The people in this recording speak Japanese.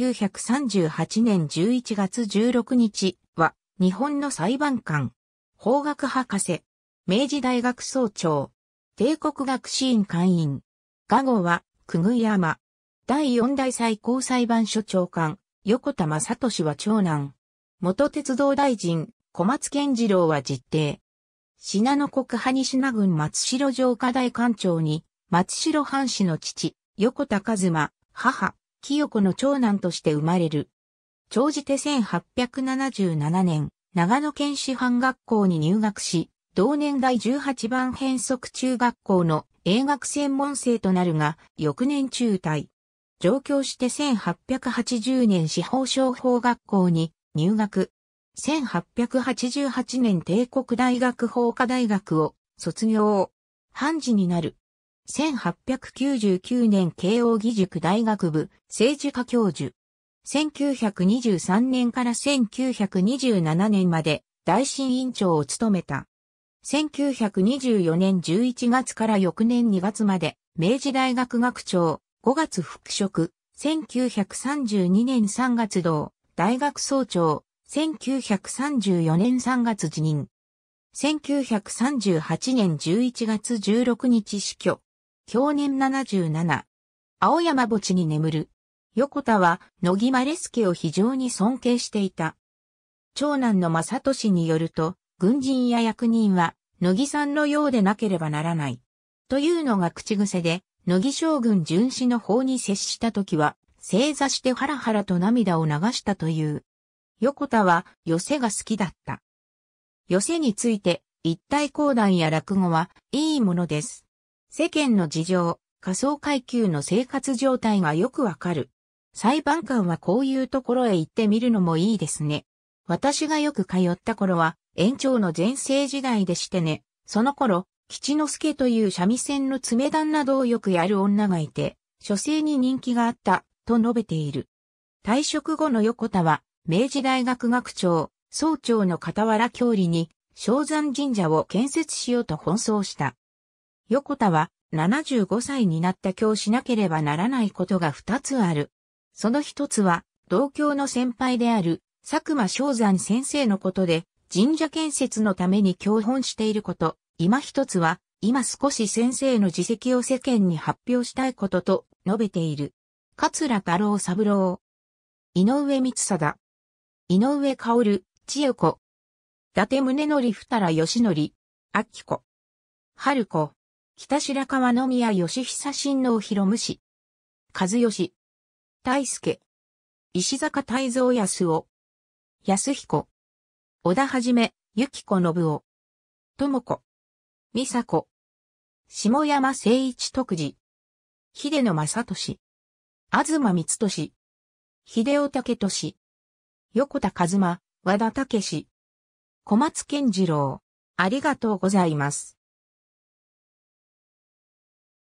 1938年11月16日は、日本の裁判官、法学博士、明治大学総長、帝国学士院会員、画後は、久具山、第四大最高裁判所長官、横田正俊は長男、元鉄道大臣、小松健次郎は実定。信濃国派西名郡松代城下大官庁に、松代藩士の父、横田和馬、母、清子の長男として生まれる。長じて1877年、長野県師範学校に入学し、同年代18番変則中学校の英学専門生となるが、翌年中退。上京して1880年司法商法学校に入学。1888年帝国大学法科大学を卒業。判事になる。1899年慶応義塾大学部政治科教授。1923年から1927年まで大委員長を務めた。1924年11月から翌年2月まで明治大学学長、5月復職、1932年3月同、大学総長、1934年3月辞任。1938年11月16日死去。享年77。青山墓地に眠る。横田は、野木マレスケを非常に尊敬していた。長男の正俊によると、軍人や役人は、野木さんのようでなければならない。というのが口癖で、野木将軍巡視の法に接した時は、正座してハラハラと涙を流したという。横田は、寄せが好きだった。寄せについて、一体講談や落語は、いいものです。世間の事情、仮想階級の生活状態がよくわかる。裁判官はこういうところへ行ってみるのもいいですね。私がよく通った頃は、園長の前世時代でしてね、その頃、吉之助という三味線の爪弾などをよくやる女がいて、書生に人気があった、と述べている。退職後の横田は、明治大学学長、総長の傍ら教理に、昇山神社を建設しようと奔走した。横田は75歳になった今日しなければならないことが2つある。その1つは、同郷の先輩である佐久間昭山先生のことで、神社建設のために教本していること。今一つは、今少し先生の自責を世間に発表したいことと述べている。桂太郎三郎。井上光貞。井上薫、千代子。伊達宗則二良義則。明子。春子。北白川宮義久親王広武氏。和義。大輔。石坂泰造康夫。安彦。小田はじめ、ゆき信夫。智子。美佐子。下山誠一徳次。秀野正俊。東光俊。秀夫武俊。横田和馬、和田武小松健次郎。ありがとうございます。